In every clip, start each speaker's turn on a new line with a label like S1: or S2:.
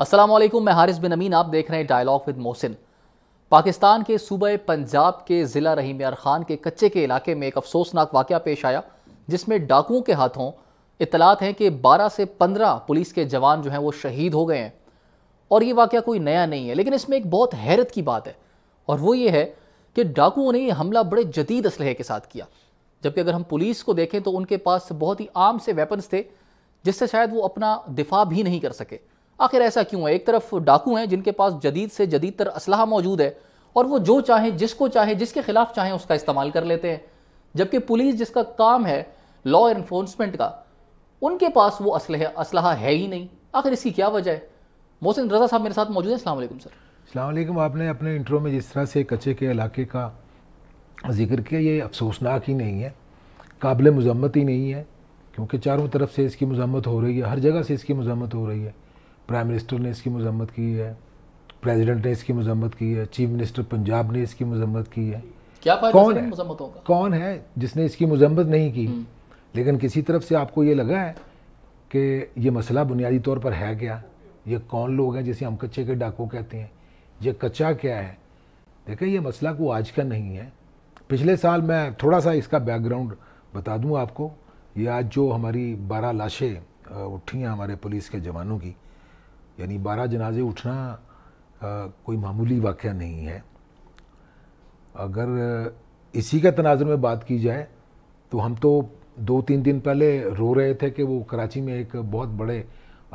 S1: असल मैं हारिस बिन अमीन आप देख रहे हैं डायलॉग विद मोहसिन पाकिस्तान के सूबे पंजाब के ज़िला रहीम यार खान के कच्चे के इलाके में एक अफसोसनाक वाक़ पेश आया जिसमें डाकुओं के हाथों इतलात हैं कि 12 से 15 पुलिस के जवान जो हैं वो शहीद हो गए हैं और ये वाक़ कोई नया नहीं है लेकिन इसमें एक बहुत हैरत की बात है और वो ये है कि डाकुओं ने ये हमला बड़े जदीद असलहे के साथ किया जबकि अगर हम पुलिस को देखें तो उनके पास बहुत ही आम से वेपन्स थे जिससे शायद वो अपना दिफा भी नहीं कर सके आखिर ऐसा क्यों है एक तरफ डाकू हैं जिनके पास जदीद से जदीद तर असलाह मौजूद है और वो जो चाहे जिसको चाहे जिसके खिलाफ चाहे उसका इस्तेमाल कर लेते हैं जबकि पुलिस जिसका काम है लॉ इन्फोर्समेंट का उनके पास वो असलह असलाह है ही नहीं आखिर इसकी क्या वजह है मोहसिन रजा साहब मेरे साथ मौजूद हैं अलैक्म सर
S2: अलैक्म आपने अपने इंटरव्यो में जिस तरह से कच्चे के इलाके का जिक्र किया ये अफसोसनाक ही नहीं है काबिल मजम्मत ही नहीं है क्योंकि चारों तरफ से इसकी मजम्मत हो रही है हर जगह से इसकी मजम्मत हो रही है प्राइम मिनिस्टर ने इसकी मजम्मत की है प्रेसिडेंट ने इसकी मजम्मत की है चीफ मिनिस्टर पंजाब ने इसकी मजम्मत की है क्या कौन है का? कौन है जिसने इसकी मजम्मत नहीं की हम्म। लेकिन किसी तरफ से आपको ये लगा है कि ये मसला बुनियादी तौर पर है क्या ये कौन लोग हैं जिसे हम कच्चे के डाकू कहते हैं ये कच्चा क्या है देखें ये मसला को आज का नहीं है पिछले साल मैं थोड़ा सा इसका बैकग्राउंड बता दूं आपको ये आज जो हमारी बारह लाशें उठी हैं हमारे पुलिस के जवानों की यानी बारह जनाजे उठना आ, कोई मामूली वाक़ नहीं है अगर इसी के तनाजर में बात की जाए तो हम तो दो तीन दिन पहले रो रहे थे कि वो कराची में एक बहुत बड़े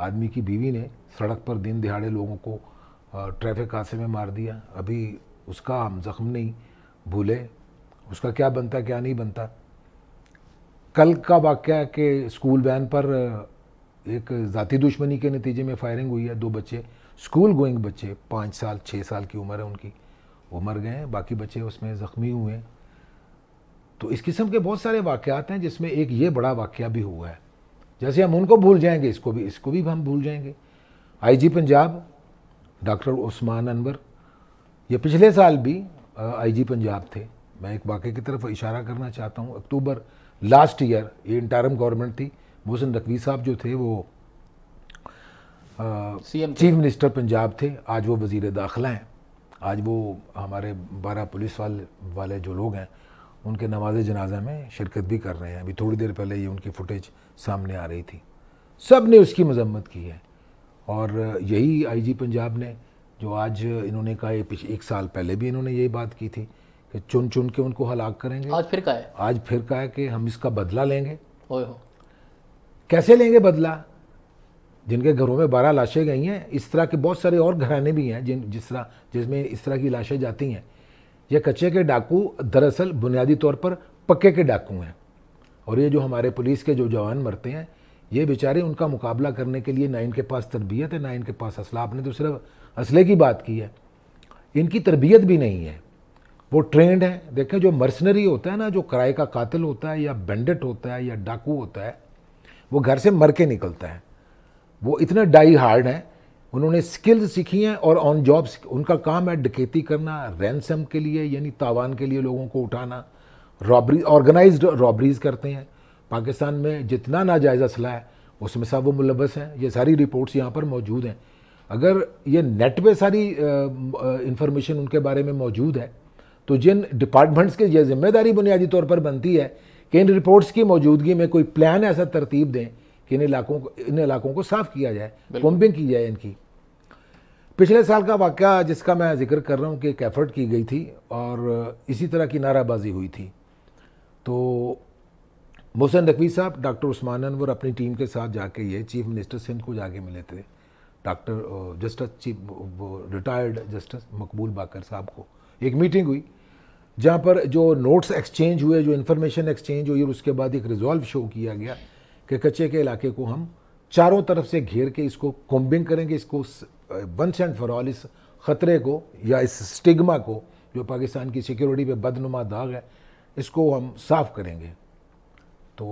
S2: आदमी की बीवी ने सड़क पर दिन दिहाड़े लोगों को ट्रैफिक हादसे में मार दिया अभी उसका हम ज़ख्म नहीं भूले उसका क्या बनता क्या नहीं बनता कल का वाक्य कि स्कूल वैन पर एक जाति दुश्मनी के नतीजे में फायरिंग हुई है दो बच्चे स्कूल गोइंग बच्चे पाँच साल छः साल की उम्र है उनकी वो मर गए हैं बाकी बच्चे उसमें ज़ख्मी हुए हैं तो इस किस्म के बहुत सारे वाक़ात हैं जिसमें एक ये बड़ा वाक़ भी हुआ है जैसे हम उनको भूल जाएंगे इसको भी इसको भी हम भूल जाएंगे आईजी पंजाब डॉक्टर उस्मान अनवर ये पिछले साल भी आईजी पंजाब थे मैं एक वाक़े की तरफ इशारा करना चाहता हूँ अक्टूबर लास्ट ईयर ये इंटारम गवर्नमेंट थी मोहसिन नकवी साहब जो थे वो सीएम चीफ मिनिस्टर पंजाब थे आज वो वजीर दाखिला हैं आज वो हमारे बारह पुलिस वाले वाले जो लोग हैं उनके नमाज जनाजा में शिरकत भी कर रहे हैं अभी थोड़ी देर पहले ये उनकी फुटेज सामने आ रही थी सब ने उसकी मजम्मत की है और यही आईजी पंजाब ने जो आज इन्होंने कहा एक साल पहले भी इन्होंने यही बात की थी कि चुन चुन के उनको हलाक करेंगे आज फिर कहा है आज फिर कहा है कि हम इसका बदला लेंगे हो कैसे लेंगे बदला जिनके घरों में बारह लाशें गई हैं इस तरह के बहुत सारे और घराने भी हैं जिन जिस तरह जिसमें इस तरह की लाशें जाती हैं ये कच्चे के डाकू दरअसल बुनियादी तौर पर पक्के के डाकू हैं और ये जो हमारे पुलिस के जो जवान मरते हैं ये बेचारे उनका मुकाबला करने के लिए ना इनके पास तरबियत है ना इनके पास असला आपने तो सिर्फ असले की बात की है इनकी तरबियत भी नहीं है वो ट्रेंड है देखें जो मर्सनरी होता है ना जो किराए का कातिल होता है या बैंडेट होता है या डाकू होता है वो घर से मर के निकलता है वो इतना डाई हार्ड है उन्होंने स्किल्स सीखी हैं और ऑन जॉब उनका काम है डकेती करना रैनसम के लिए यानी तावान के लिए लोगों को उठाना रॉबरी ऑर्गेनाइज्ड रॉबरीज करते हैं पाकिस्तान में जितना नाजायज़ असला है उसमें सब वो मुलबस हैं ये सारी रिपोर्ट्स यहाँ पर मौजूद हैं अगर ये नेट पे सारी इंफॉर्मेशन उनके बारे में मौजूद है तो जिन डिपार्टमेंट्स की यह जिम्मेदारी बुनियादी तौर पर बनती है कि इन रिपोर्ट्स की मौजूदगी में कोई प्लान ऐसा तरतीब दें कि इन इलाकों को इन इलाकों को साफ किया जाए पम्पिंग की जाए इनकी पिछले साल का वाक़ जिसका मैं जिक्र कर रहा हूँ कि एक एफर्ट की गई थी और इसी तरह की नाराबाजी हुई थी तो मोहसिन नकवी साहब डॉक्टर उस्मान अनवर अपनी टीम के साथ जाके ये चीफ मिनिस्टर सिंध को जाके मिले थे डॉक्टर जस्टिस चीफ वो रिटायर्ड जस्टिस मकबूल बाकर साहब को एक मीटिंग हुई जहाँ पर जो नोट्स एक्सचेंज हुए जो इन्फॉर्मेशन एक्सचेंज हुई और उसके बाद एक रिजॉल्व शो किया गया कि कच्चे के इलाके को हम चारों तरफ से घेर के इसको कॉम्बिंग करेंगे इसको वंस एंड फॉर ऑल इस ख़तरे को या इस स्टिग्मा को जो पाकिस्तान की सिक्योरिटी पे बदनुमा दाग है इसको हम साफ करेंगे तो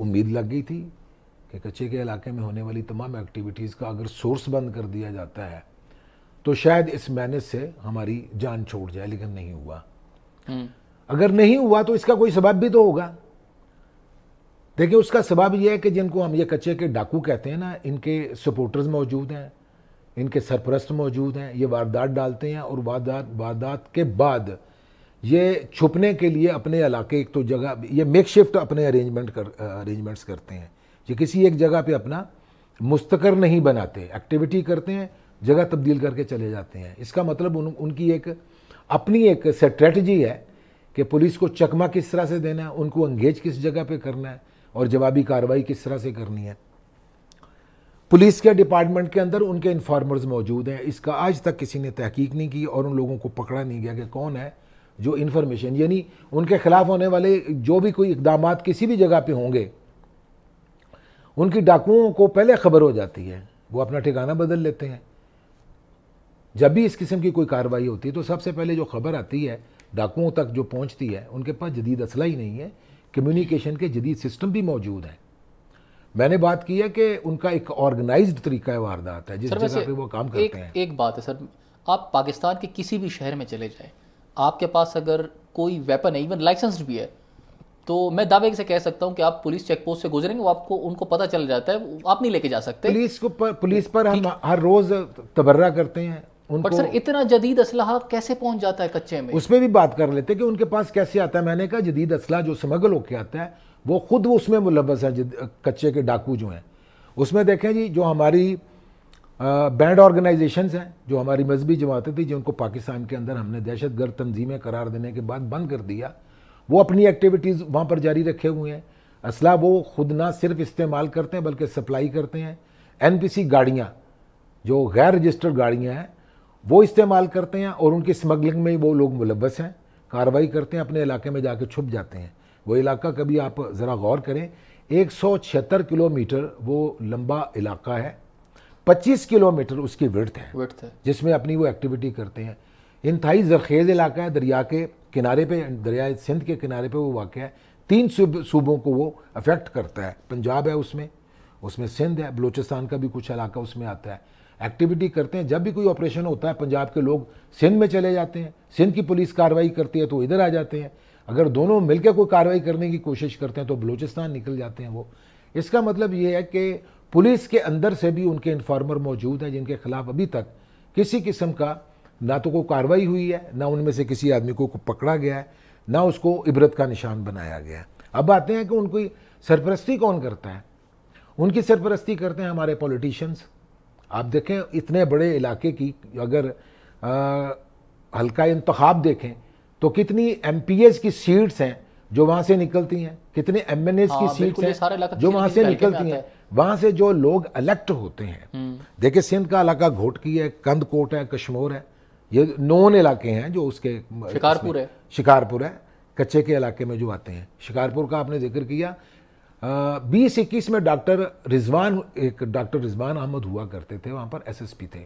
S2: उम्मीद लग गई थी कि कच्चे के इलाके में होने वाली तमाम एक्टिविटीज़ का अगर सोर्स बंद कर दिया जाता है तो शायद इस मैनेज से हमारी जान छोड़ जाए लेकिन नहीं हुआ हम्म। अगर नहीं हुआ तो इसका कोई सबब भी तो होगा देखिए उसका सबब यह है कि जिनको हम ये कच्चे के डाकू कहते हैं ना इनके सपोर्टर्स मौजूद हैं इनके सरपरस्त मौजूद हैं ये वारदात डालते हैं और वारदात वारदात के बाद ये छुपने के लिए अपने इलाके एक तो जगह ये मेक शिफ्ट अपने अरेंजमेंट कर अरेंजमेंट्स करते हैं ये किसी एक जगह पे अपना मुस्तकर नहीं बनाते एक्टिविटी करते हैं जगह तब्दील करके चले जाते हैं इसका मतलब उन, उनकी एक अपनी एक स्ट्रेटजी है कि पुलिस को चकमा किस तरह से देना है उनको एंगेज किस जगह पे करना है और जवाबी कार्रवाई किस तरह से करनी है पुलिस के डिपार्टमेंट के अंदर उनके इन्फॉर्मर्स मौजूद हैं इसका आज तक किसी ने तहकीक नहीं की और उन लोगों को पकड़ा नहीं गया कि कौन है जो इन्फॉर्मेशन यानी उनके खिलाफ होने वाले जो भी कोई इकदाम किसी भी जगह पर होंगे उनकी डाकुओं को पहले खबर हो जाती है वो अपना ठिकाना बदल लेते हैं जब भी इस किस्म की कोई कार्रवाई होती है तो सबसे पहले जो खबर आती है डाकुओं तक जो पहुंचती है उनके पास जदीद असला ही नहीं है कम्युनिकेशन के जदीद सिस्टम भी मौजूद है मैंने बात की है कि उनका एक ऑर्गेनाइज तरीका वारदात है जिस जगह पे वो काम करते एक, हैं
S1: एक बात है सर आप पाकिस्तान के किसी भी शहर में चले जाएं आपके पास अगर कोई वेपन है इवन लाइसेंस्ड भी है तो मैं दावे से कह सकता हूं कि आप पुलिस चेक पोस्ट से गुजरेंगे वो आपको उनको पता चल
S2: जाता है आप नहीं लेके जा सकते पुलिस को पर, पुलिस पर हम हर रोज तबर्रा करते हैं उनको सर
S1: इतना जदीद असलाह कैसे पहुंच जाता है कच्चे में
S2: उसमें भी बात कर लेते कि उनके पास कैसे आता है मैंने कहा जदीद असलाह जो स्मगल होकर आता है वो खुद वो उसमें मुलवस है कच्चे के डाकू जो हैं उसमें देखें जी जो हमारी बैंड ऑर्गेनाइजेशंस हैं जो हमारी मजहबी जमातें थी जिनको पाकिस्तान के अंदर हमने दहशत गर्द तनजीमें करार देने के बाद बंद कर दिया वो अपनी एक्टिविटीज़ वहाँ पर जारी रखे हुए हैं असला वो खुद ना सिर्फ इस्तेमाल करते हैं बल्कि सप्लाई करते हैं एन पी सी गाड़ियाँ जो गैर रजिस्टर्ड गाड़ियाँ हैं वो इस्तेमाल करते हैं और उनकी स्मगलिंग में वो लोग मुलवस हैं कार्रवाई करते हैं अपने इलाके में जाके छुप जाते हैं वो इलाका कभी आप ज़रा गौर करें एक किलोमीटर वो लंबा इलाका है 25 किलोमीटर उसकी वर्थ है, वर्थ है। जिसमें अपनी वो एक्टिविटी करते हैं इंतहाई जरखेज़ इलाका है दरिया के किनारे पे दरिया सिंध के किनारे पे वो वाक़ है तीन सूबों को वो अफेक्ट करता है पंजाब है उसमें उसमें सिंध है बलूचिस्तान का भी कुछ इलाका उसमें आता है एक्टिविटी करते हैं जब भी कोई ऑपरेशन होता है पंजाब के लोग सिंध में चले जाते हैं सिंध की पुलिस कार्रवाई करती है तो इधर आ जाते हैं अगर दोनों मिलकर कोई कार्रवाई करने की कोशिश करते हैं तो बलूचिस्तान निकल जाते हैं वो इसका मतलब ये है कि पुलिस के अंदर से भी उनके इन्फॉर्मर मौजूद हैं जिनके खिलाफ अभी तक किसी किस्म का ना तो कोई कार्रवाई हुई है ना उनमें से किसी आदमी को पकड़ा गया है ना उसको इबरत का निशान बनाया गया है अब आते हैं कि उनकी सरपरस्ती कौन करता है उनकी सरपरस्ती करते हैं हमारे पॉलिटिशियंस आप देखें इतने बड़े इलाके की अगर आ, हल्का इंतखब देखें तो कितनी एम की सीट्स हैं जो वहाँ से निकलती हैं कितने एम की सीट्स हाँ, हैं जो वहाँ से निकलती हैं वहाँ से जो लोग इलेक्ट होते हैं हम्म। देखिए सिंध का इलाका घोटकी है कंदकोट है कश्मोर है ये नोन इलाके हैं जो उसके शिकारपुर है शिकारपुर है कच्चे के इलाके में जो आते हैं शिकारपुर का आपने जिक्र किया बीस इक्कीस में डॉक्टर रिजवान एक डॉक्टर रिजवान अहमद हुआ करते थे वहाँ पर एसएसपी थे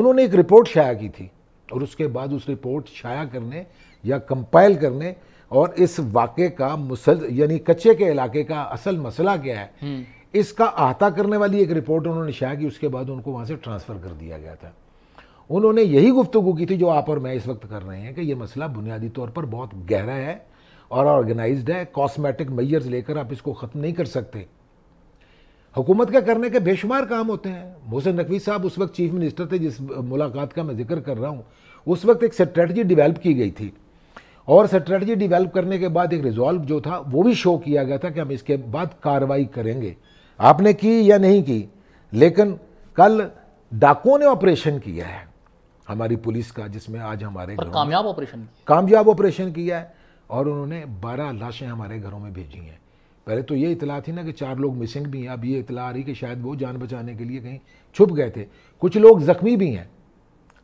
S2: उन्होंने एक रिपोर्ट शाया की थी और उसके बाद उस रिपोर्ट शाया करने या कंपाइल करने और इस वाक़े का मुसल यानी कच्चे के इलाके का असल मसला क्या है हम्म। इसका अहाता करने वाली एक रिपोर्ट उन्होंने शाया की उसके बाद उनको वहाँ से ट्रांसफ़र कर दिया गया था उन्होंने यही गुफ्तु की थी जो आप और मैं इस वक्त कर रहे हैं कि यह मसला बुनियादी तौर पर बहुत गहरा है और ऑर्गेनाइज्ड है कॉस्मेटिक मैयर्स लेकर आप इसको ख़त्म नहीं कर सकते हुकूमत के करने के बेशुमार काम होते हैं मोहसिन नकवी साहब उस वक्त चीफ मिनिस्टर थे जिस मुलाकात का मैं जिक्र कर रहा हूँ उस वक्त एक स्ट्रेटजी डिवेल्प की गई थी और स्ट्रेटजी डिवेल्प करने के बाद एक रिजॉल्व जो था वो भी शो किया गया था कि हम इसके बाद कार्रवाई करेंगे आपने की या नहीं की लेकिन कल डाकुओं ने ऑपरेशन किया है हमारी पुलिस का जिसमें आज हमारे कामयाब ऑपरेशन कामयाब ऑपरेशन किया है और उन्होंने बारह लाशें हमारे घरों में भेजी हैं पहले तो ये इतला थी ना कि चार लोग मिसिंग भी हैं अब ये इतला आ रही कि शायद वो जान बचाने के लिए कहीं छुप गए थे कुछ लोग ज़ख्मी भी हैं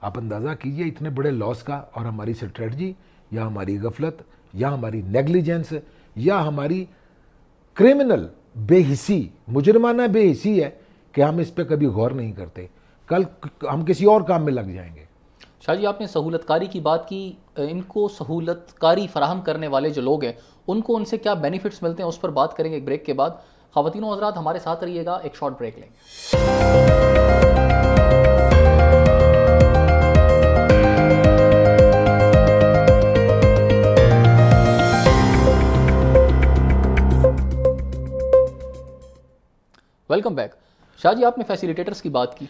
S2: आप अंदाज़ा कीजिए इतने बड़े लॉस का और हमारी स्ट्रेटजी या हमारी गफलत या हमारी नेग्लिजेंस या हमारी क्रिमिनल बेहिसी मुजरमाना बेहिसी है कि हम इस पर कभी गौर नहीं करते कल हम किसी और काम में लग जाएंगे
S1: शाह जी आपने सहूलतकारी की बात की इनको सहूलतकारी फराहम करने वाले जो लोग हैं उनको उनसे क्या बेनिफिट्स मिलते हैं उस पर बात करेंगे एक ब्रेक के बाद खातिनों हजरात हमारे साथ रहिएगा एक शॉर्ट ब्रेक लेंगे वेलकम बैक शाह जी आपने फैसिलिटेटर्स की बात की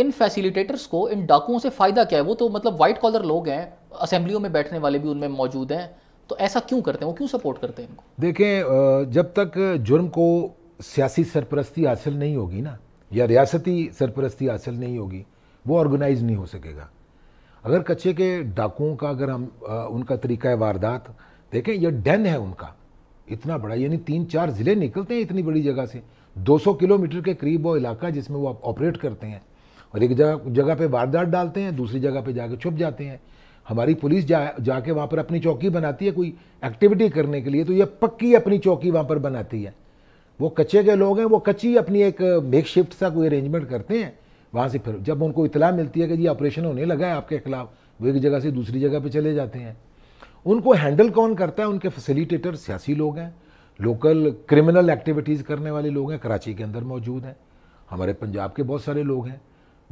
S1: इन फैसिलिटेटर्स को इन डाकुओं से फ़ायदा क्या है वो तो मतलब वाइट कॉलर लोग हैं असेंबलियों में बैठने वाले भी उनमें मौजूद हैं तो ऐसा क्यों करते हैं वो क्यों सपोर्ट करते हैं इनको
S2: देखें जब तक जुर्म को सियासी सरपरस्ती हासिल नहीं होगी ना या रियासती सरपरस्ती हासिल नहीं होगी वो ऑर्गेनाइज नहीं हो सकेगा अगर कच्चे के डाकुओं का अगर हम उनका तरीका है वारदात देखें यह डेन है उनका इतना बड़ा यानी तीन चार ज़िले निकलते हैं इतनी बड़ी जगह से 200 किलोमीटर के करीब वो इलाका जिसमें वो ऑपरेट करते हैं और एक जगह जगह पे वारदात डालते हैं दूसरी जगह पे जाके छुप जाते हैं हमारी पुलिस जा जाके वहाँ पर अपनी चौकी बनाती है कोई एक्टिविटी करने के लिए तो ये पक्की अपनी चौकी वहाँ पर बनाती है वो कच्चे के लोग हैं वो कच्ची अपनी एक मेक शिफ्ट सा कोई अरेंजमेंट करते हैं वहाँ से फिर जब उनको इतला मिलती है कि जी ऑपरेशन होने लगा है आपके खिलाफ वो एक जगह से दूसरी जगह पर चले जाते हैं उनको हैंडल कौन करता है उनके फैसिलिटेटर सियासी लोग हैं लोकल क्रिमिनल एक्टिविटीज़ करने वाले लोग हैं कराची के अंदर मौजूद हैं हमारे पंजाब के बहुत सारे लोग हैं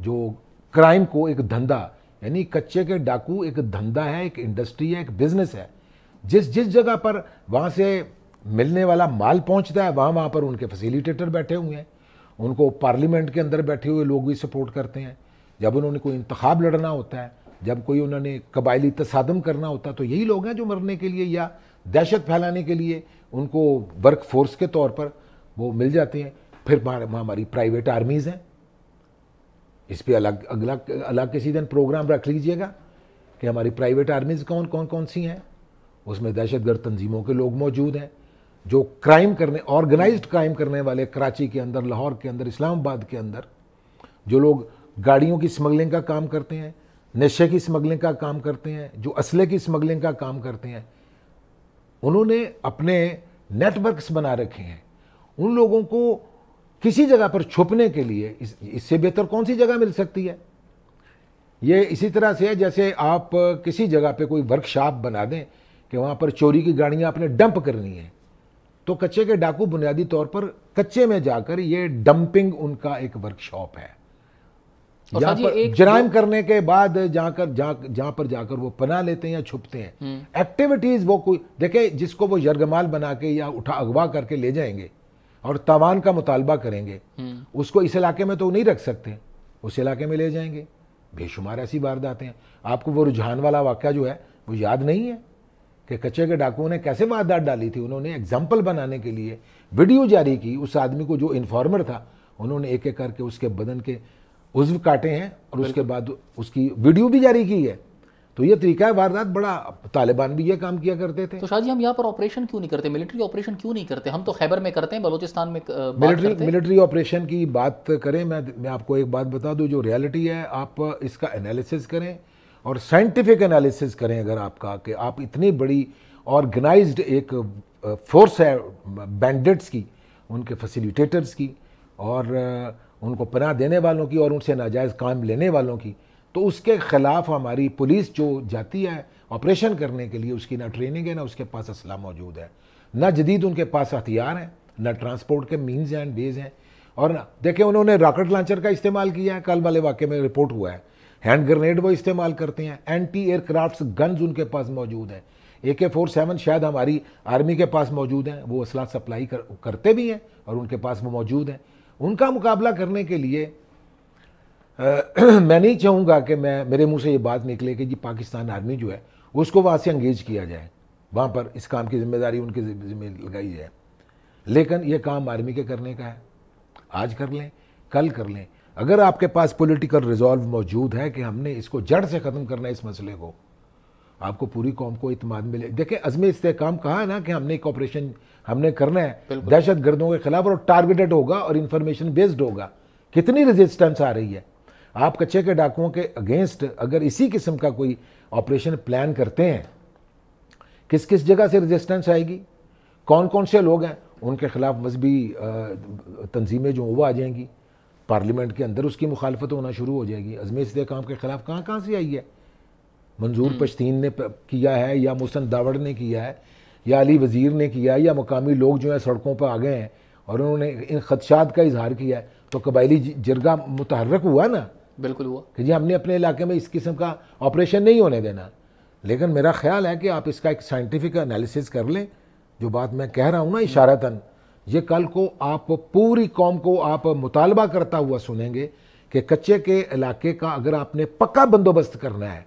S2: जो क्राइम को एक धंधा यानी कच्चे के डाकू एक धंधा है एक इंडस्ट्री है एक बिजनेस है जिस जिस जगह पर वहाँ से मिलने वाला माल पहुँचता है वहाँ वहाँ पर उनके फैसिलिटेटर बैठे हुए हैं उनको पार्लियामेंट के अंदर बैठे हुए लोग भी सपोर्ट करते हैं जब उन्होंने कोई इंतखब लड़ना होता है जब कोई उन्होंने कबायली तसादम करना होता है तो यही लोग हैं जो मरने के लिए या दहशत फैलाने के लिए उनको वर्क फोर्स के तौर पर वो मिल जाते हैं फिर हमारी प्राइवेट आर्मीज़ हैं इस पर अलग अगला अलग किसी दिन प्रोग्राम रख लीजिएगा कि हमारी प्राइवेट आर्मीज़ कौन कौन कौन सी हैं उसमें दहशतगर्द तंजीमों के लोग मौजूद हैं जो क्राइम करने ऑर्गेनाइज्ड क्राइम करने वाले कराची के अंदर लाहौर के अंदर इस्लामाबाद के अंदर जो लोग गाड़ियों की स्मगलिंग का काम करते हैं नशे की स्मगलिंग का काम करते हैं जो असले की स्मगलिंग का काम करते हैं उन्होंने अपने नेटवर्क्स बना रखे हैं उन लोगों को किसी जगह पर छुपने के लिए इस, इससे बेहतर कौन सी जगह मिल सकती है ये इसी तरह से है जैसे आप किसी जगह पे कोई वर्कशॉप बना दें कि वहाँ पर चोरी की गाड़ियाँ आपने डंप करनी है तो कच्चे के डाकू बुनियादी तौर पर कच्चे में जाकर ये डंपिंग उनका एक वर्कशॉप है
S1: यहाँ पर जराइम
S2: करने के बाद जाकर जहाँ जा, पर जाकर वो पना लेते हैं या छुपते हैं एक्टिविटीज हम्म। वो कोई देखे जिसको वो यर्गमाल बना के या उठा अगवा करके ले जाएंगे और तावान का मुतालबा करेंगे हम्म। उसको इस इलाके में तो नहीं रख सकते उस इलाके में ले जाएंगे बेशुमार ऐसी वारदातें हैं आपको वो रुझान वाला वाक्य जो है वो याद नहीं है कि कच्चे के डाकुओं ने कैसे वारदात डाली थी उन्होंने एग्जाम्पल बनाने के लिए वीडियो जारी की उस आदमी को जो इन्फॉर्मर था उन्होंने एक एक करके उसके बदन के उज्व काटे हैं और उसके बाद उसकी वीडियो भी जारी की है तो ये तरीका वारदात बड़ा तालिबान भी ये काम किया करते थे तो
S1: शाहजी हम यहाँ पर ऑपरेशन क्यों नहीं करते मिलिट्री ऑपरेशन क्यों नहीं करते हम तो खैबर में करते हैं बलोचिस्तान में मिलिट्री
S2: मिलिट्री ऑपरेशन की बात करें मैं मैं आपको एक बात बता दूँ जो रियलिटी है आप इसका एनालिसिस करें और साइंटिफिक एनालिसिस करें अगर आपका कि आप इतनी बड़ी ऑर्गेनाइज एक फोर्स है बैंडिट्स की उनके फैसिलिटेटर्स की और उनको पनाह देने वालों की और उनसे नाजायज़ काम लेने वालों की तो उसके खिलाफ हमारी पुलिस जो जाती है ऑपरेशन करने के लिए उसकी ना ट्रेनिंग है ना उसके पास असला मौजूद है ना जदीद उनके पास हथियार हैं ना ट्रांसपोर्ट के मीन्स एंड वेज हैं और ना देखें उन्होंने रॉकेट लॉन्चर का इस्तेमाल किया है कल वाले वाक़े में रिपोर्ट हुआ है हैंड ग्रेनेड वो इस्तेमाल करते हैं एंटी एयरक्राफ्ट गन्स उनके पास मौजूद हैं ए के फोर सेवन शायद हमारी आर्मी के पास मौजूद हैं वो असला सप्लाई कर, करते भी हैं और उनके पास वो मौजूद हैं उनका मुकाबला करने के लिए मैं नहीं चाहूँगा कि मैं मेरे मुंह से ये बात निकले कि जी पाकिस्तान आर्मी जो है उसको वहाँ से अंगेज किया जाए वहाँ पर इस काम की जिम्मेदारी उनके जिम्मे लगाई जाए लेकिन ये काम आर्मी के करने का है आज कर लें कल कर लें अगर आपके पास पॉलिटिकल रिजॉल्व मौजूद है कि हमने इसको जड़ से ख़त्म करना है इस मसले को आपको पूरी कौम को इतमाद मिले देखिए अजम इस्तेकाम कहा है ना कि हमने एक ऑपरेशन हमने करना है दहशत गर्दों के खिलाफ और टारगेटेड होगा और इन्फॉर्मेशन बेस्ड होगा कितनी रेजिस्टेंस आ रही है आप कच्चे के डाकुओं के अगेंस्ट अगर इसी किस्म का कोई ऑपरेशन प्लान करते हैं किस किस जगह से रेजिस्टेंस आएगी कौन कौन से लोग हैं उनके ख़िलाफ़ मजहबी तंजीमें जो वो आ जाएंगी पार्लियामेंट के अंदर उसकी मुखालफत होना शुरू हो जाएगी अजमे इस्तेकाम के ख़िलाफ़ कहाँ कहाँ से आई है मंजूर हम्म। पश्तीन ने किया है या मुसन दावड़ ने किया है या अली वज़ीर ने किया है या मकामी लोग जो है सड़कों पर आ गए हैं और उन्होंने इन खदशात का इजहार किया है तो कबायली जरगा मुतहरक हुआ ना बिल्कुल हुआ कि जी हमने अपने इलाके में इस किस्म का ऑपरेशन नहीं होने देना लेकिन मेरा ख्याल है कि आप इसका एक साइंटिफिक एनालिसिस कर लें जो बात मैं कह रहा हूँ ना इशारतन ये कल को आप पूरी कौम को आप मुतालबा करता हुआ सुनेंगे कि कच्चे के इलाके का अगर आपने पक्का बंदोबस्त करना है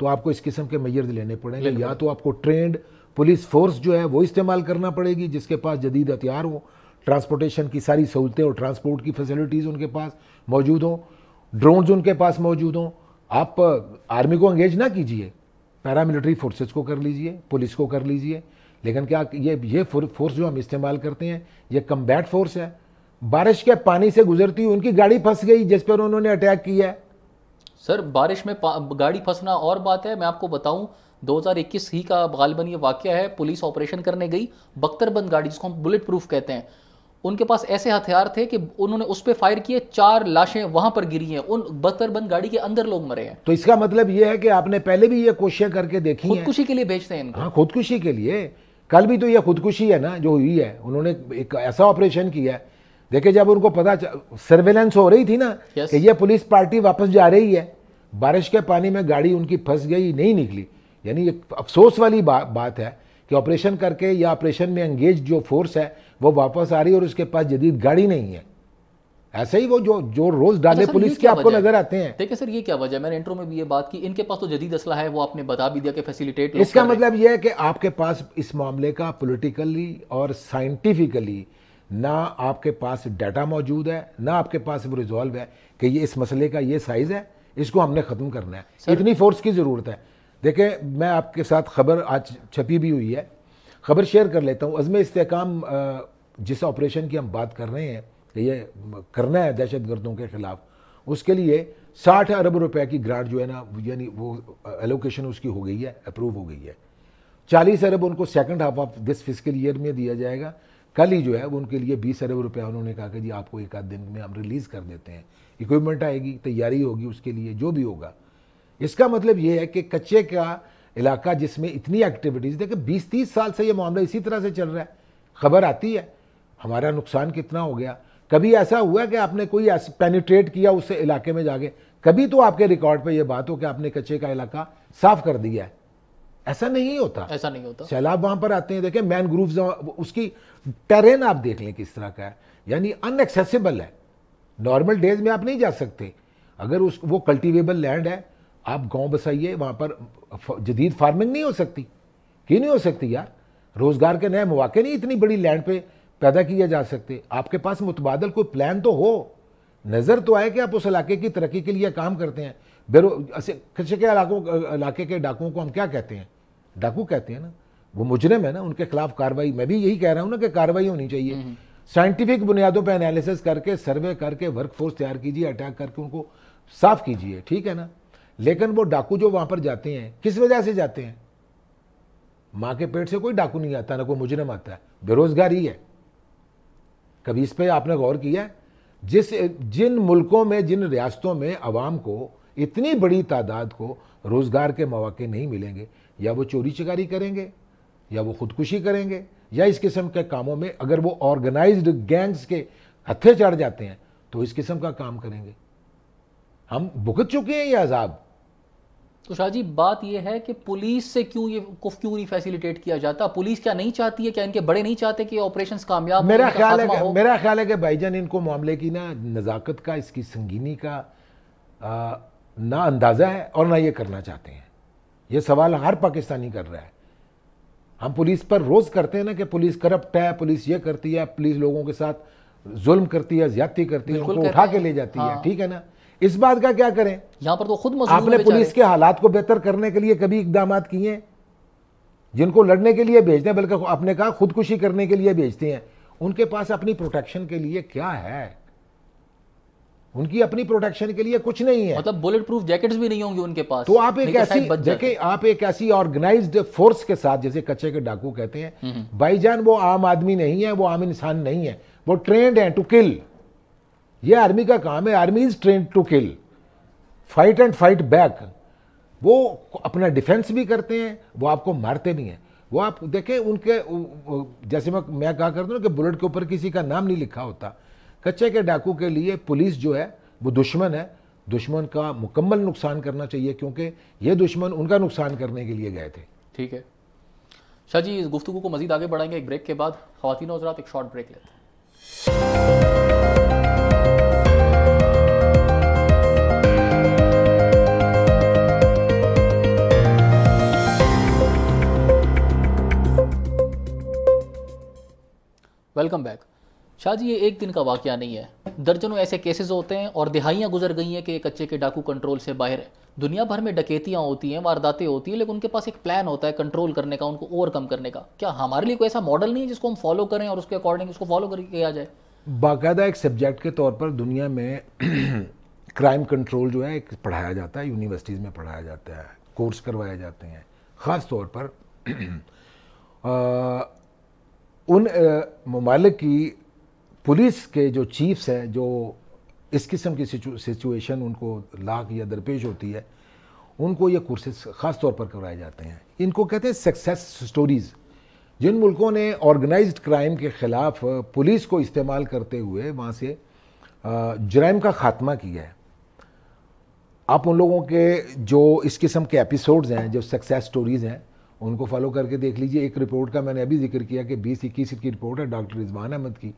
S2: तो आपको इस किस्म के मैयर्स लेने पड़ेंगे या तो आपको ट्रेंड पुलिस फोर्स जो है वो इस्तेमाल करना पड़ेगी जिसके पास जदीद हथियार हो ट्रांसपोर्टेशन की सारी सहूलतें और ट्रांसपोर्ट की फैसिलिटीज़ उनके पास मौजूद हों ड्रोन्स उनके पास मौजूद हों आप आर्मी को एंगेज ना कीजिए पैरामिलिट्री फोर्सेस को कर लीजिए पुलिस को कर लीजिए लेकिन क्या ये ये फोर्स जो हम इस्तेमाल करते हैं ये कम्बैट फोर्स है बारिश के पानी से गुजरती हुई उनकी गाड़ी फंस गई जिस पर उन्होंने अटैक किया है
S1: सर बारिश में गाड़ी फंसना और बात है मैं आपको बताऊं 2021 ही का गालबन ये वाक्य है पुलिस ऑपरेशन करने गई बख्तरबंद गाड़ी जिसको हम बुलेट प्रूफ कहते हैं उनके पास ऐसे हथियार थे कि उन्होंने उस पर फायर किए चार लाशें वहां पर गिरी हैं उन बस्तरबंद गाड़ी के अंदर लोग मरे हैं
S2: तो इसका मतलब यह है कि आपने पहले भी ये कोशिश करके देखी खुदकुशी
S1: के लिए भेजते हैं इनको
S2: हाँ खुदकुशी के लिए कल भी तो यह खुदकुशी है ना जो हुई है उन्होंने एक ऐसा ऑपरेशन किया है देखे जब उनको पता सर्वेलेंस हो रही थी ना yes. कि यह पुलिस पार्टी वापस जा रही है बारिश के पानी में गाड़ी उनकी फंस गई नहीं निकली यानी एक अफसोस वाली बा, बात है कि ऑपरेशन करके या ऑपरेशन में एंगेज जो फोर्स है वो वापस आ रही है और उसके पास जदीद गाड़ी नहीं है ऐसे ही वो जो जो रोज डाले अच्छा पुलिस के आपको नजर आते हैं
S1: देखिए सर ये क्या वजह मैंने इंट्रो में भी ये बात की इनके पास तो जदीद असला है वो आपने बता भी दिया कि फैसिलिटेट इसका
S2: मतलब यह है कि आपके पास इस मामले का पोलिटिकली और साइंटिफिकली ना आपके पास डाटा मौजूद है ना आपके पास वो रिजॉल्व है कि ये इस मसले का ये साइज़ है इसको हमने ख़त्म करना है इतनी फोर्स की ज़रूरत है देखे मैं आपके साथ खबर आज छपी भी हुई है खबर शेयर कर लेता हूँ अज़म इसकाम जिस ऑपरेशन की हम बात कर रहे हैं कि ये करना है दहशत गर्दों के ख़िलाफ़ उसके लिए साठ अरब रुपए की ग्रांट जो है ना यानी वो एलोकेशन उसकी हो गई है अप्रूव हो गई है चालीस अरब उनको second half of this fiscal year में दिया जाएगा कल ही जो है वो उनके लिए बीस अरब रुपया उन्होंने कहा कि जी आपको एक आध दिन में हम रिलीज़ कर देते हैं इक्विपमेंट आएगी तैयारी होगी उसके लिए जो भी होगा इसका मतलब ये है कि कच्चे का इलाका जिसमें इतनी एक्टिविटीज़ देखे बीस तीस साल से ये मामला इसी तरह से चल रहा है खबर आती है हमारा नुकसान कितना हो गया कभी ऐसा हुआ कि आपने कोई पेनिट्रेट किया उस इलाके में जाके कभी तो आपके रिकॉर्ड पे ये बात हो कि आपने कच्चे का इलाका साफ कर दिया है ऐसा नहीं होता ऐसा नहीं होता सैलाब वहां पर आते हैं देखें मैन ग्रूव उसकी टेरेन आप देख लें किस तरह का है यानी अनएक्सेसिबल है नॉर्मल डेज में आप नहीं जा सकते अगर उस वो कल्टिवेबल लैंड है आप गांव बसाइए वहां पर जदीद फार्मिंग नहीं हो सकती क्यों नहीं हो सकती यार रोज़गार के नए मौके नहीं इतनी बड़ी लैंड पे पैदा किए जा सकते आपके पास मुतबादल कोई प्लान तो हो नज़र तो आए कि आप उस इलाके की तरक्की के लिए काम करते हैं बेरो खर्चे के इलाकों इलाके के डाकुओं को हम क्या कहते हैं डाकू कहते हैं ना वो मुजरम है ना उनके खिलाफ कार्रवाई मैं भी यही कह रहा हूँ ना कि कार्रवाई होनी चाहिए साइंटिफिक हम्म, हम्म। बुनियादों पर एनालिसिस करके सर्वे करके वर्कफोर्स तैयार कीजिए अटैक करके उनको साफ कीजिए ठीक है ना लेकिन वो डाकू जो वहां पर जाते हैं किस वजह से जाते हैं मां के पेट से कोई डाकू नहीं आता ना कोई मुजरम आता है बेरोजगारी है कभी इस पर आपने गौर किया है जिस जिन मुल्कों में जिन रियासतों में आवाम को इतनी बड़ी तादाद को रोज़गार के मौके नहीं मिलेंगे या वो चोरी चिकारी करेंगे या वो ख़ुदकुशी करेंगे या इस किस्म के कामों में अगर वो ऑर्गेनाइज गैंग्स के हत्थे चढ़ जाते हैं तो इस किस्म का काम करेंगे हम भुगत चुके हैं ये अजाब
S1: तो शाह जी बात यह है कि पुलिस से क्यों ये कुफ क्यों नहीं फैसिलिटेट किया जाता पुलिस क्या नहीं चाहती है क्या इनके बड़े नहीं चाहते कि ऑपरेशंस कामयाब मेरा ख्याल है मेरा
S2: ख्याल है कि भाईजान इनको मामले की ना नज़ाकत का इसकी संगीनी का आ, ना अंदाज़ा है और ना ये करना चाहते हैं ये सवाल हर पाकिस्तानी कर रहा है हम पुलिस पर रोज़ करते हैं ना कि पुलिस करप्ट है पुलिस ये करती है पुलिस लोगों के साथ जुल्म करती है ज्यादती करती है उनको उठा के ले जाती है हाँ। ठीक है ना इस बात का क्या करें
S1: यहां पर तो खुद आपने पुलिस के
S2: हालात को बेहतर करने के लिए कभी इकदाम किए जिनको लड़ने के लिए भेजते हैं बल्कि आपने कहा खुदकुशी करने के लिए भेजते हैं उनके पास अपनी प्रोटेक्शन के लिए क्या है उनकी अपनी प्रोटेक्शन के लिए कुछ नहीं है मतलब बुलेट प्रूफ जैकेट्स भी नहीं होंगे उनके पास तो आप एक तो ऐसी देखें आप एक ऐसी ऑर्गेनाइज फोर्स के साथ जैसे कच्चे के डाकू कहते हैं हम्म। भाईजान वो आम आदमी नहीं है वो आम इंसान नहीं है वो ट्रेंड है टू किल ये आर्मी का काम है army is train to kill fight and fight back वो अपना डिफेंस भी करते हैं वो आपको मारते भी हैं वो आप देखें उनके जैसे मैं मैं कहा करता हूँ कि बुलेट के ऊपर किसी का नाम नहीं लिखा होता कच्चे के डाकू के लिए पुलिस जो है वो दुश्मन है दुश्मन का मुकम्मल नुकसान करना चाहिए क्योंकि ये दुश्मन उनका नुकसान करने के लिए गए थे ठीक है
S1: शाह जी इस गुफ्तु को मजीद आगे बढ़ाएंगे एक ब्रेक के बाद खातिन हजरात एक शॉर्ट ब्रेक लेते हैं वेलकम बैक शाह जी ये एक दिन का वाक़ नहीं है दर्जनों ऐसे केसेस होते हैं और दिहाइयाँ गुजर गई हैं कि एक अच्छे के डाकू कंट्रोल से बाहर है दुनिया भर में डकैतियाँ होती हैं वारदातें होती हैं लेकिन उनके पास एक प्लान होता है कंट्रोल करने का उनको ओवरकम करने का क्या हमारे लिए कोई ऐसा मॉडल नहीं है जिसको हम फॉलो करें और उसके अकॉर्डिंग उसको फॉलो करके किया जाए
S2: बाकायदा एक सब्जेक्ट के तौर पर दुनिया में क्राइम कंट्रोल जो है एक पढ़ाया जाता है यूनिवर्सिटीज़ में पढ़ाया जाता है कोर्स करवाए जाते हैं ख़ास तौर पर उन ममालिक की पुलिस के जो चीफ्स हैं जो इस किस्म की सिचुएशन उनको लाख या दरपेश होती है उनको ये कोर्सेस ख़ास तौर पर करवाए जाते हैं इनको कहते हैं सक्सेस स्टोरीज़ जिन मुल्कों ने ऑर्गेनाइज्ड क्राइम के ख़िलाफ़ पुलिस को इस्तेमाल करते हुए वहाँ से जराइम का ख़ात्मा किया है आप उन लोगों के जो इस किस्म के एपिसोड्स हैं जो सक्सेस स्टोरीज़ हैं उनको फॉलो करके देख लीजिए एक रिपोर्ट का मैंने अभी जिक्र किया कि बीस इक्कीस की रिपोर्ट है डॉक्टर रिजवान अहमद की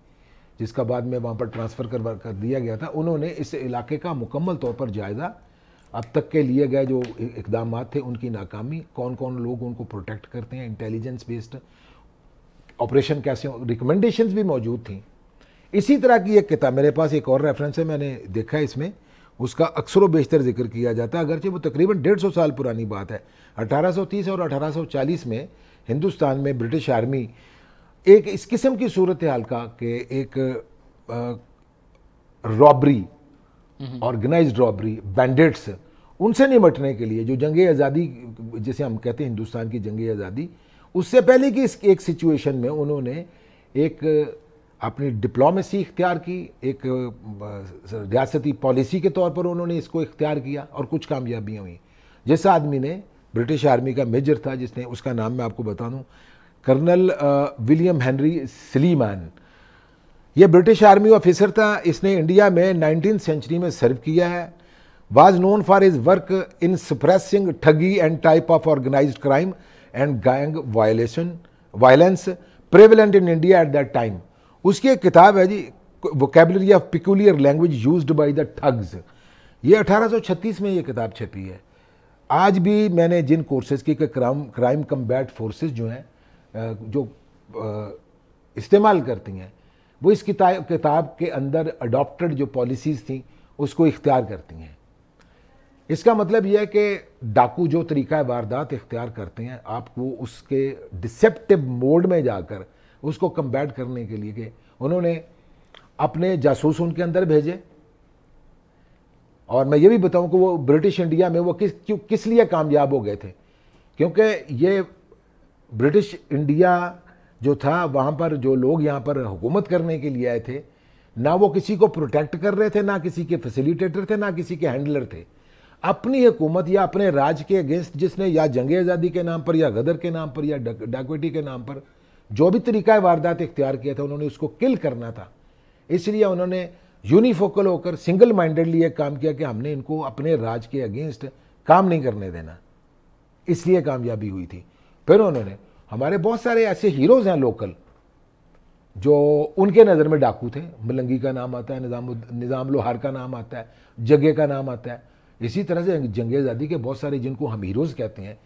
S2: जिसका बाद में वहाँ पर ट्रांसफ़र करवा कर दिया गया था उन्होंने इस इलाके का मुकम्मल तौर पर जायज़ा अब तक के लिए गए जो इकदाम थे उनकी नाकामी कौन कौन लोग उनको प्रोटेक्ट करते हैं इंटेलिजेंस बेस्ड ऑपरेशन कैसे रिकमेंडेशंस भी मौजूद थी इसी तरह की एक किताब मेरे पास एक और रेफरेंस है मैंने देखा है इसमें उसका अक्सर बेशतर जिक्र किया जाता है अगरचे वो तकरीबन डेढ़ सौ साल पुरानी बात है 1830 और 1840 में हिंदुस्तान में ब्रिटिश आर्मी एक इस किस्म की सूरत हाल का कि एक robbery hmm. Organise robbery bandits उनसे निमटने के लिए जो जंग आज़ादी जिसे हम कहते हैं हिंदुस्तान की जंग आज़ादी उससे पहले की इस एक सिचुएशन में उन्होंने एक अपनी डिप्लोमेसी इख्तियार की एक रियासती पॉलिसी के तौर पर उन्होंने इसको इख्तियार किया और कुछ कामयाबियाँ हुई जिस आदमी ने ब्रिटिश आर्मी का मेजर था जिसने उसका नाम मैं आपको बता दूँ कर्नल विलियम हेनरी सलीमान ये ब्रिटिश आर्मी ऑफिसर था इसने इंडिया में नाइनटीन सेंचुरी में सर्व किया है was known for is work in suppressing thuggee and type of organise crime and gang violation violence prevalent in India at that time उसकी एक किताब है जी vocabulary of peculiar language use by the thugs ये 1836 में ये किताब छपी है आज भी मैंने जिन कोर्सेज की क्राइम क्राइम कम्बैट फोर्सेज जो हैं जो इस्तेमाल करती हैं वो इस किताब किताब के अंदर अडोप्टड जो पॉलिसीज़ थी उसको इख्तियार करती हैं इसका मतलब यह है कि डाकू जो तरीका वारदात इख्तियार करते हैं आपको उसके डिसेप्टिव मोड में जाकर उसको कम्बैट करने के लिए के उन्होंने अपने जासूस उनके अंदर भेजे और मैं ये भी बताऊं कि वो ब्रिटिश इंडिया में वो किस क्यों किस लिए कामयाब हो गए थे क्योंकि ये ब्रिटिश इंडिया जो था वहाँ पर जो लोग यहाँ पर हुकूमत करने के लिए आए थे ना वो किसी को प्रोटेक्ट कर रहे थे ना किसी के फैसिलिटेटर थे ना किसी के हैंडलर थे अपनी हुकूमत या अपने राज के अगेंस्ट जिसने या जंग आज़ादी के नाम पर या गदर के नाम पर या डाकवेटी के नाम पर जो भी तरीका वारदात इख्तियार किया था उन्होंने उसको किल करना था इसलिए उन्होंने यूनिफोकल होकर सिंगल माइंडेडली एक काम किया कि हमने इनको अपने राज के अगेंस्ट काम नहीं करने देना इसलिए कामयाबी हुई थी फिर उन्होंने हमारे बहुत सारे ऐसे हीरोज़ हैं लोकल जो उनके नज़र में डाकू थे मलंगी का नाम आता है निज़ाम निज़ाम लोहार का नाम आता है जगे का नाम आता है इसी तरह से जंग आज़ादी के बहुत सारे जिनको हम हीरोज़ कहते हैं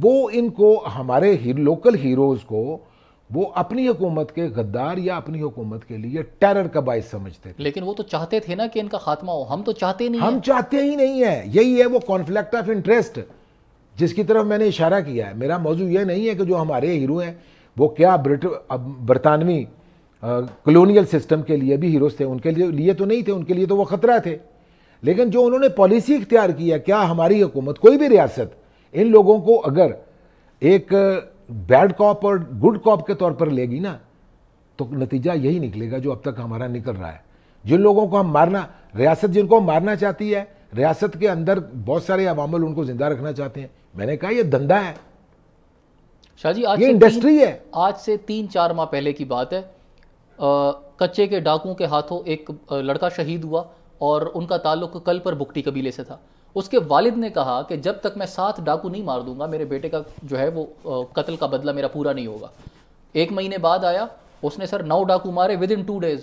S2: वो इनको हमारे ही, लोकल हीरोज़ को वो अपनी हुकूमत के गद्दार या अपनी हुकूमत के लिए टेरर का बायस समझते
S1: थे लेकिन वो तो चाहते थे ना कि इनका खात्मा हो हम तो चाहते नहीं हम
S2: चाहते ही नहीं है यही है वो कॉन्फ्लिक्ट ऑफ इंटरेस्ट जिसकी तरफ मैंने इशारा किया है मेरा मौजू ये नहीं है कि जो हमारे हीरो हैं वो क्या ब्रिट बरतानवी कलोनियल सिस्टम के लिए भी हीरोज थे उनके लिए लिए तो नहीं थे उनके लिए तो वो ख़तरा थे लेकिन जो उन्होंने पॉलिसी इख्तियार किया क्या हमारी हुकूमत कोई भी रियासत इन लोगों को अगर एक बैड कॉप और गुड कॉप के तौर पर लेगी ना तो नतीजा यही निकलेगा जो अब तक हमारा निकल रहा है जिन लोगों को हम मारना रियासत जिनको मारना चाहती है रियासत के अंदर बहुत सारे अवामल उनको जिंदा रखना चाहते हैं मैंने कहा यह धंधा है शाहजी आज ये इंडस्ट्री है
S1: आज से तीन चार माह पहले की बात है आ, कच्चे के डाकुओं के हाथों एक लड़का शहीद हुआ और उनका ताल्लुक कल पर बुकटी कबीले से था उसके वालिद ने कहा कि जब तक मैं सात डाकू नहीं मार दूंगा मेरे बेटे का जो है वो कत्ल का बदला मेरा पूरा नहीं होगा एक महीने बाद आया उसने सर नौ डाकू मारे विद इन टू डेज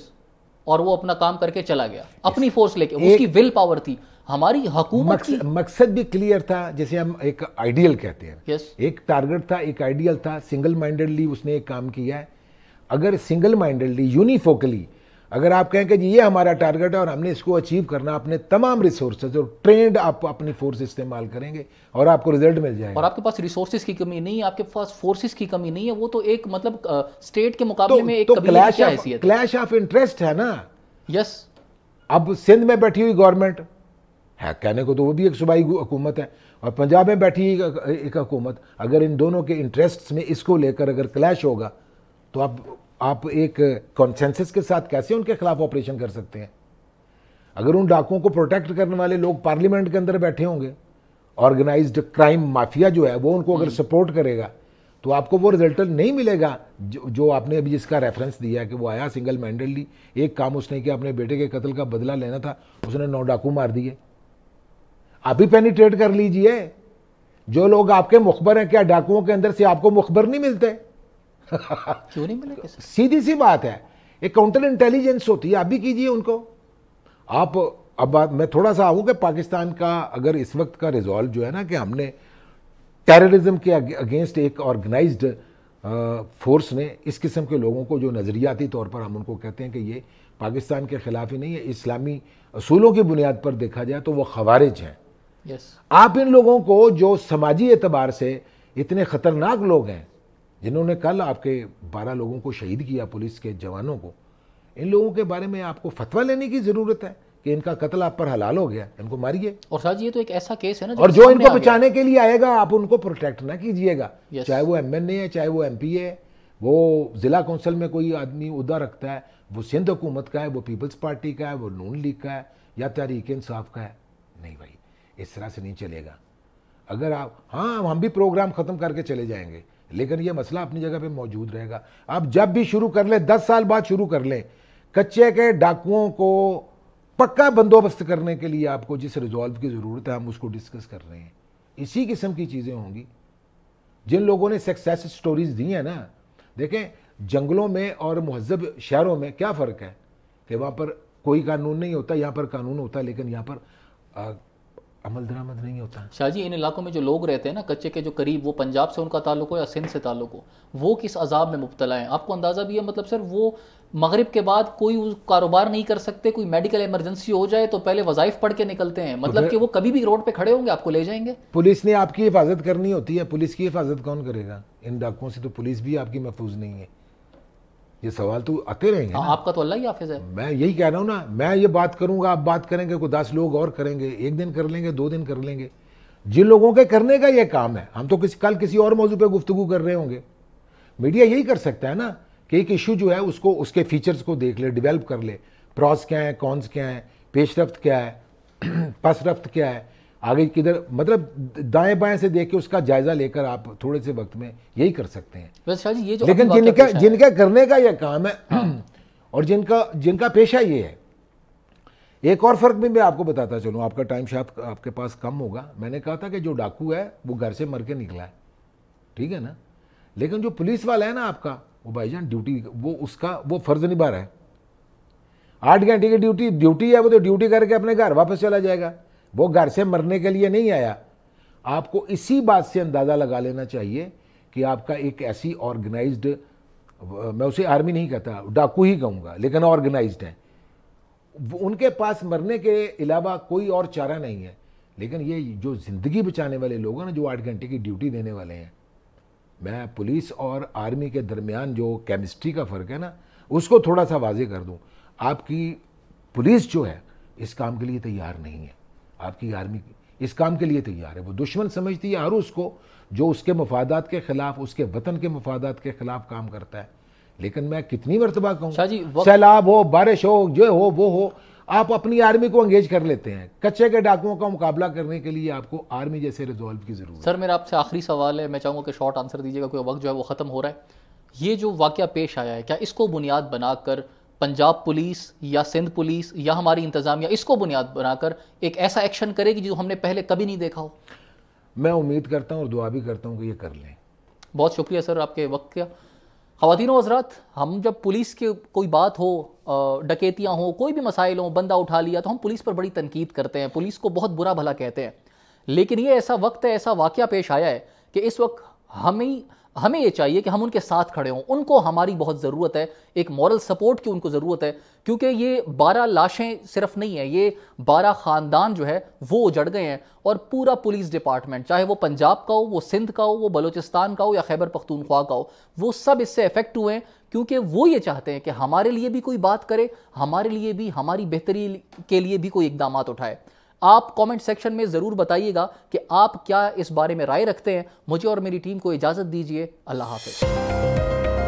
S1: और वो अपना काम करके चला गया
S2: अपनी फोर्स लेके उसकी विल पावर थी हमारी हकूमत मकस, मकसद भी क्लियर था जैसे हम एक आइडियल कहते हैं yes. एक टारगेट था एक आइडियल था सिंगल माइंडेडली उसने एक काम किया है अगर सिंगल माइंडेडली यूनिफोकली अगर आप कहें कि जी ये हमारा टारगेट है और हमने इसको अचीव करना अपने तमाम रिसोर्सेज और ट्रेंड आप अपनी फोर्स इस्तेमाल करेंगे और आपको रिजल्ट मिल जाएगा और
S1: आपके पास रिसोर्सेज की कमी नहीं है आपके पास फोर्सेज की कमी नहीं है वो तो एक मतलब स्टेट के मुकाबले तो, में एक तो clash of
S2: clash of interest है ना यस अब सिंध में बैठी हुई गवर्नमेंट है कहने को तो वो भी एक सूबाई हुकूमत है और पंजाब में बैठी हुई एक हुकूमत अगर इन दोनों के इंटरेस्ट में इसको लेकर अगर क्लैश होगा तो आप आप एक कॉन्सेंसस के साथ कैसे उनके खिलाफ ऑपरेशन कर सकते हैं अगर उन डाकुओं को प्रोटेक्ट करने वाले लोग पार्लियामेंट के अंदर बैठे होंगे ऑर्गेनाइज क्राइम माफिया जो है वो उनको अगर सपोर्ट हम्म। करेगा तो आपको वो रिजल्ट नहीं मिलेगा जो, जो आपने अभी जिसका रेफरेंस दिया है कि वो आया सिंगल माइंडेडली एक काम उसने किया अपने बेटे के कत्ल का बदला लेना था उसने नौ डाकू मार दिए आप ही पेनिट्रेट कर लीजिए जो लोग आपके मुखबर हैं क्या डाकुओं के अंदर से आपको मुखबर नहीं मिलते क्यों नहीं मिलेंगे सीधी सी बात है एक काउंटर इंटेलिजेंस होती है आप भी कीजिए उनको आप अब बात मैं थोड़ा सा आऊँ कि पाकिस्तान का अगर इस वक्त का रिजॉल्व जो है ना कि हमने टेररिज्म के अगेंस्ट एक ऑर्गेनाइज फोर्स ने इस किस्म के लोगों को जो नज़रियाती तौर पर हम उनको कहते हैं कि ये पाकिस्तान के ख़िलाफ़ ही नहीं है इस्लामी असूलों की बुनियाद पर देखा जाए तो वो खवारिज हैं yes. आप इन लोगों को जो समाजी एतबार से इतने ख़तरनाक लोग हैं जिन्होंने कल आपके बारह लोगों को शहीद किया पुलिस के जवानों को इन लोगों के बारे में आपको फतवा लेने की ज़रूरत है कि इनका कत्ल आप पर हलाल हो गया इनको मारिए
S1: और सर ये तो एक ऐसा केस है ना और जो इनको बचाने
S2: के लिए आएगा आप उनको प्रोटेक्ट ना कीजिएगा चाहे वो एम एन ए है चाहे वो एम पी है वो ज़िला कौंसिल में कोई आदमी उदा रखता है वो सिंध हुकूमत का है वो पीपल्स पार्टी का है वो नून लीग का है या तहरीक इंसाफ का है नहीं भाई इस तरह से नहीं चलेगा अगर आप हाँ हम भी प्रोग्राम ख़त्म करके चले जाएंगे लेकिन ये मसला अपनी जगह पे मौजूद रहेगा आप जब भी शुरू कर लें दस साल बाद शुरू कर लें कच्चे के डाकुओं को पक्का बंदोबस्त करने के लिए आपको जिस रिजॉल्व की ज़रूरत है हम उसको डिस्कस कर रहे हैं इसी किस्म की चीज़ें होंगी जिन लोगों ने सक्सेस स्टोरीज़ दी हैं ना देखें जंगलों में और महजब शहरों में क्या फ़र्क है कि वहाँ पर कोई कानून नहीं होता यहाँ पर कानून होता है लेकिन यहाँ पर अमल दरामद नहीं होता
S1: शाह जी इन इलाकों में जो लोग रहते हैं ना कच्चे के जो करीब वो पंजाब से उनका ताल्लुक हो या सिंध से ताल्लुक हो वो किस अजाब में मुबतला है आपको अंदाज़ा भी है मतलब सर वो मगरब के बाद कोई कारोबार नहीं कर सकते कोई मेडिकल इमरजेंसी हो जाए तो पहले वज़ाइफ पढ़ के निकलते हैं मतलब कि वो कभी भी रोड पे खड़े होंगे आपको ले जाएंगे
S2: पुलिस ने आपकी हिफाजत करनी होती है पुलिस की हिफाजत कौन करेगा इन डाकुओं से तो पुलिस भी आपकी महफूज नहीं है ये सवाल तो आते रहेंगे हाँ,
S1: आपका तो अल्लाह ही हाफिज है
S2: मैं यही कह रहा हूँ ना मैं ये बात करूंगा आप बात करेंगे कोई दस लोग और करेंगे एक दिन कर लेंगे दो दिन कर लेंगे जिन लोगों के करने का ये काम है हम तो किसी कल किसी और मौजू पर गुफ्तु कर रहे होंगे मीडिया यही कर सकता है ना कि एक इशू जो है उसको उसके फीचर्स को देख ले डिवेल्प कर ले प्रॉस क्या है कॉन्स क्या है पेशरफ्त क्या है पसरफ्त क्या है आगे किधर मतलब दाएं बाएं से देख के उसका जायजा लेकर आप थोड़े से वक्त में यही कर सकते
S1: हैं ये जो लेकिन जिनका
S2: जिनका करने का यह काम है हाँ। हम्म। और जिनका जिनका पेशा ये है एक और फ़र्क भी मैं आपको बताता चलूँ आपका टाइम शायद आपके पास कम होगा मैंने कहा था कि जो डाकू है वो घर से मर के निकला है ठीक है ना लेकिन जो पुलिस वाला है ना आपका वो भाईजान ड्यूटी वो उसका वो फ़र्ज़ निभा रहा है आठ घंटे की ड्यूटी ड्यूटी है वो तो ड्यूटी करके अपने घर वापस चला जाएगा वो घर से मरने के लिए नहीं आया आपको इसी बात से अंदाज़ा लगा लेना चाहिए कि आपका एक ऐसी ऑर्गेनाइज्ड मैं उसे आर्मी नहीं कहता डाकू ही कहूँगा लेकिन ऑर्गेनाइज्ड है उनके पास मरने के अलावा कोई और चारा नहीं है लेकिन ये जो ज़िंदगी बचाने वाले लोग हैं ना जो आठ घंटे की ड्यूटी देने वाले हैं मैं पुलिस और आर्मी के दरमियान जो केमिस्ट्री का फ़र्क है ना उसको थोड़ा सा वाजे कर दूँ आपकी पुलिस जो है इस काम के लिए तैयार नहीं है आपकी आर्मी इस काम के लिए तैयार है वो दुश्मन समझती है हर उसको जो उसके मफादात के खिलाफ उसके वतन के मफादात के खिलाफ काम करता है लेकिन मैं कितनी मरतबा कहूँ सैलाब हो बारिश हो जो हो वो हो आप अपनी आर्मी को एंगेज कर लेते हैं कच्चे के डाकुओं का मुकाबला करने के लिए आपको आर्मी जैसे रिजॉल्व की जरूरत
S1: सर मेरा आपसे आखिरी सवाल है मैं चाहूंगा कि शॉर्ट आंसर दीजिएगा क्योंकि वक्त जो है वो ख़त्म हो रहा है ये जो वाक्य पेश आया है क्या इसको बुनियाद बनाकर पंजाब पुलिस या सिंध पुलिस या हमारी इंतज़ामिया इसको बुनियाद बनाकर एक ऐसा एक्शन करेगी जो हमने पहले कभी नहीं देखा हो
S2: मैं उम्मीद करता हूँ और दुआ भी करता हूँ कि ये कर लें
S1: बहुत शुक्रिया सर आपके वक्त का खातिन हजरात हम जब पुलिस के कोई बात हो डकैतियाँ हों कोई भी मसाइल हों बंदा उठा लिया तो हम पुलिस पर बड़ी तनकीद करते हैं पुलिस को बहुत बुरा भला कहते हैं लेकिन ये ऐसा वक्त है ऐसा वाक़ पेश आया है कि इस वक्त हमें हमें ये चाहिए कि हम उनके साथ खड़े हों उनको हमारी बहुत ज़रूरत है एक मॉरल सपोर्ट की उनको ज़रूरत है क्योंकि ये बारह लाशें सिर्फ नहीं है ये बारह ख़ानदान जो है वो उजड़ गए हैं और पूरा पुलिस डिपार्टमेंट चाहे वो पंजाब का हो वो सिंध का हो वो बलोचिस्तान का हो या खैबर पख्तूनख्वा का हो वो सब इससे अफेक्ट हुए हैं क्योंकि वो ये चाहते हैं कि हमारे लिए भी कोई बात करे हमारे लिए भी हमारी बेहतरी के लिए भी कोई इकदाम उठाए आप कमेंट सेक्शन में ज़रूर बताइएगा कि आप क्या इस बारे में राय रखते हैं मुझे और मेरी टीम को इजाज़त दीजिए अल्लाह हाफिज़